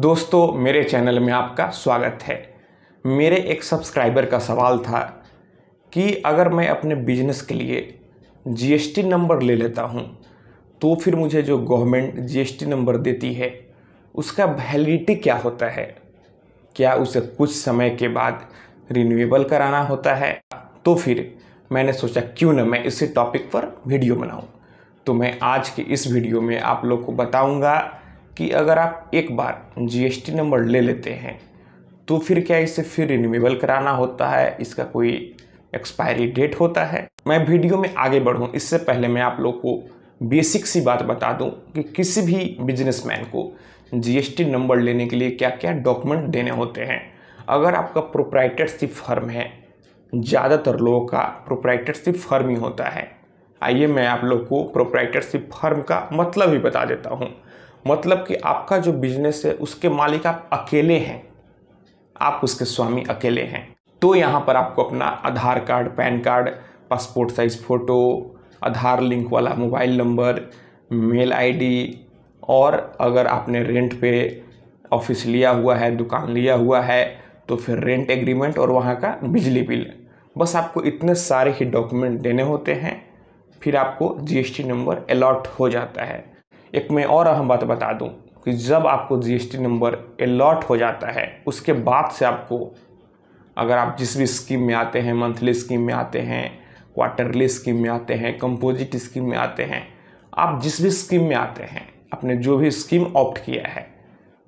दोस्तों मेरे चैनल में आपका स्वागत है मेरे एक सब्सक्राइबर का सवाल था कि अगर मैं अपने बिजनेस के लिए जीएसटी नंबर ले लेता हूं तो फिर मुझे जो गवर्नमेंट जीएसटी नंबर देती है उसका वैलिडिटी क्या होता है क्या उसे कुछ समय के बाद रिन्यूएबल कराना होता है तो फिर मैंने सोचा क्यों ना मैं इसी टॉपिक पर वीडियो बनाऊं तो मैं आज के इस वीडियो में आप लोग को बताऊंगा कि अगर आप एक बार जीएसटी नंबर ले लेते हैं तो फिर क्या इसे फिर रिन्यूएबल कराना होता है इसका कोई एक्सपायरी डेट होता है मैं वीडियो में आगे बढ़ूँ इससे पहले मैं आप लोग को बेसिक सी बात बता दूं कि किसी भी बिजनेसमैन को जीएसटी नंबर लेने के लिए क्या क्या डॉक्यूमेंट देने होते हैं अगर आपका प्रोप्राइटरशिप फर्म है ज़्यादातर लोगों का प्रोप्राइटरशिप फर्म ही होता है आइए मैं आप लोग को प्रोप्राइटरशिप फर्म का मतलब ही बता देता हूँ मतलब कि आपका जो बिजनेस है उसके मालिक आप अकेले हैं आप उसके स्वामी अकेले हैं तो यहाँ पर आपको अपना Aadhaar card PAN card passport size photo Aadhaar link वाला मोबाइल नंबर मेल आईडी और अगर आपने रेंट पे ऑफिस लिया हुआ है दुकान लिया हुआ है तो फिर रेंट एग्रीमेंट और वहाँ का बिजली बिल बस आपको इतने सारे ही डॉक्यूमेंट देने होते हैं फिर आपको जीएसटी नंबर अलॉट हो जाता है एक मैं और अहम बात बता दूं कि जब आपको जीएसटी नंबर अलॉट हो जाता है उसके बाद से आपको अगर आप जिस भी स्कीम में आते हैं मंथली स्कीम में आते हैं क्वार्टरली स्कीम में आते हैं कंपोजिट स्कीम में आते हैं आप जिस भी स्कीम में आते हैं आपने जो भी स्कीम ऑप्ट किया है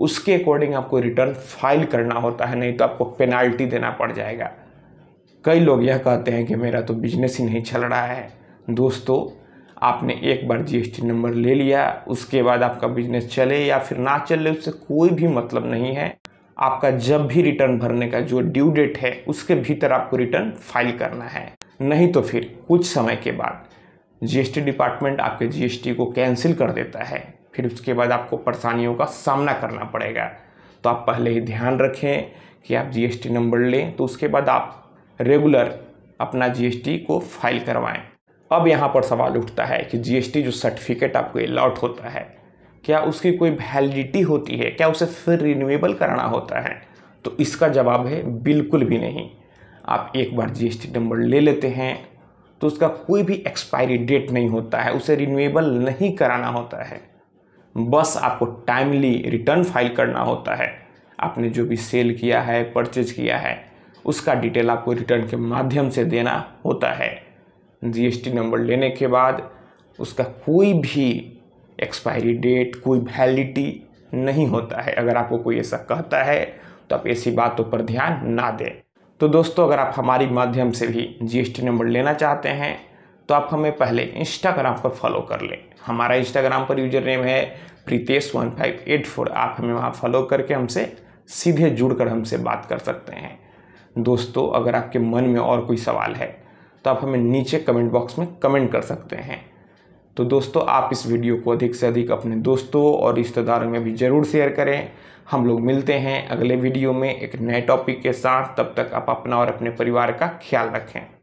उसके अकॉर्डिंग आपको रिटर्न फाइल करना होता है नहीं तो आपको पेनाल्टी देना पड़ जाएगा कई लोग यह कहते हैं कि मेरा तो बिजनेस ही नहीं चल रहा है दोस्तों आपने एक बार जीएसटी नंबर ले लिया उसके बाद आपका बिजनेस चले या फिर ना चले उससे कोई भी मतलब नहीं है आपका जब भी रिटर्न भरने का जो ड्यू डेट है उसके भीतर आपको रिटर्न फाइल करना है नहीं तो फिर कुछ समय के बाद जीएसटी डिपार्टमेंट आपके जीएसटी को कैंसिल कर देता है फिर उसके बाद आपको परेशानियों का सामना करना पड़ेगा तो आप पहले ही ध्यान रखें कि आप जीएसटी नंबर लें तो उसके बाद आप रेगुलर अपना जीएसटी को फाइल करवाएं अब यहाँ पर सवाल उठता है कि जीएसटी जो सर्टिफिकेट आपको अलॉट होता है क्या उसकी कोई वैलिडिटी होती है क्या उसे फिर रिन्यूएबल कराना होता है तो इसका जवाब है बिल्कुल भी नहीं आप एक बार जीएसटी नंबर ले लेते हैं तो उसका कोई भी एक्सपायरी डेट नहीं होता है उसे रिन्यूएबल नहीं कराना होता है बस आपको टाइमली रिटर्न फाइल करना होता है आपने जो भी सेल किया है परचेज किया है उसका डिटेल आपको रिटर्न के माध्यम से देना होता है जीएसटी नंबर लेने के बाद उसका कोई भी एक्सपायरी डेट कोई वैलिडिटी नहीं होता है अगर आपको कोई ऐसा कहता है तो आप ऐसी बातों पर ध्यान ना दें तो दोस्तों अगर आप हमारी माध्यम से भी जीएसटी नंबर लेना चाहते हैं तो आप हमें पहले इंस्टाग्राम पर फॉलो कर लें हमारा इंस्टाग्राम पर यूजर नेम है Pritesh one five eight four आप हमें वहाँ फॉलो करके हमसे सीधे जुड़कर हमसे बात कर सकते हैं दोस्तों अगर आपके मन में और कोई सवाल है तो आप हमें नीचे कमेंट बॉक्स में कमेंट कर सकते हैं तो दोस्तों आप इस वीडियो को अधिक से अधिक अपने दोस्तों और रिश्तेदारों में भी ज़रूर शेयर करें हम लोग मिलते हैं अगले वीडियो में एक नए टॉपिक के साथ तब तक आप अपना और अपने परिवार का ख्याल रखें